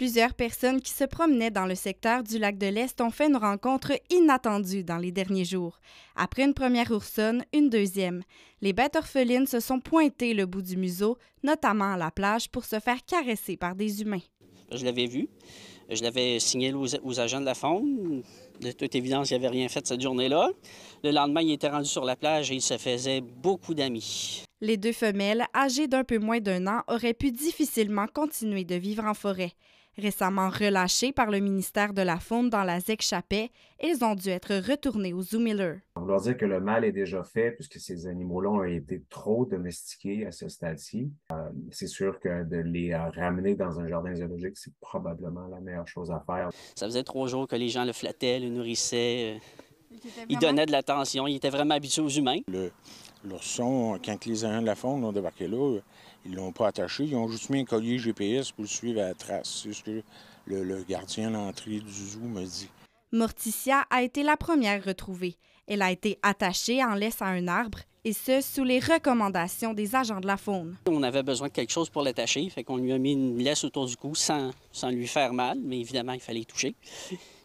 Plusieurs personnes qui se promenaient dans le secteur du lac de l'Est ont fait une rencontre inattendue dans les derniers jours. Après une première oursonne, une deuxième. Les bêtes orphelines se sont pointées le bout du museau, notamment à la plage, pour se faire caresser par des humains. Je l'avais vu. Je l'avais signalé aux, agents de la faune. De toute évidence, il n'avait rien fait cette journée-là. Le lendemain, il était rendu sur la plage et il se faisait beaucoup d'amis. Les deux femelles, âgées d'un peu moins d'un an, auraient pu difficilement continuer de vivre en forêt. Récemment relâchés par le ministère de la Faune dans la ZEC Chapet, ils ont dû être retournés aux Miller. On leur dire que le mal est déjà fait puisque ces animaux-là ont été trop domestiqués à ce stade-ci. Euh, c'est sûr que de les euh, ramener dans un jardin zoologique, c'est probablement la meilleure chose à faire. Ça faisait trois jours que les gens le flattaient, le nourrissaient. Euh, il, donnait de l'attention, il était vraiment habitué aux humains son, quand les agents de la faune ont débarqué là, ils l'ont pas attaché. Ils ont juste mis un collier GPS pour le suivre à la trace. C'est ce que le, le gardien l'entrée du zoo me dit. Morticia a été la première retrouvée. Elle a été attachée en laisse à un arbre, et ce, sous les recommandations des agents de la faune. On avait besoin de quelque chose pour l'attacher, fait qu'on lui a mis une laisse autour du cou sans, sans lui faire mal, mais évidemment, il fallait toucher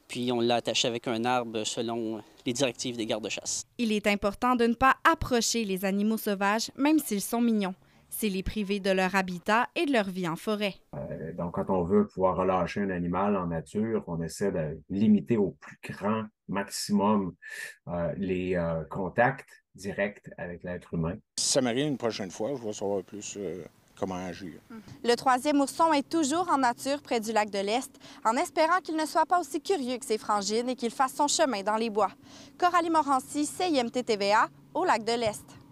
puis on l'a attaché avec un arbre selon les directives des gardes-chasse. Il est important de ne pas approcher les animaux sauvages, même s'ils sont mignons. C'est les priver de leur habitat et de leur vie en forêt. Euh, donc, quand on veut pouvoir relâcher un animal en nature, on essaie de limiter au plus grand maximum euh, les euh, contacts directs avec l'être humain. ça m'arrive une prochaine fois, je vais savoir plus Mm. Le troisième ourson est toujours en nature près du lac de l'Est, en espérant qu'il ne soit pas aussi curieux que ses frangines et qu'il fasse son chemin dans les bois. Coralie Morancy, CIMT TVA, au lac de l'Est.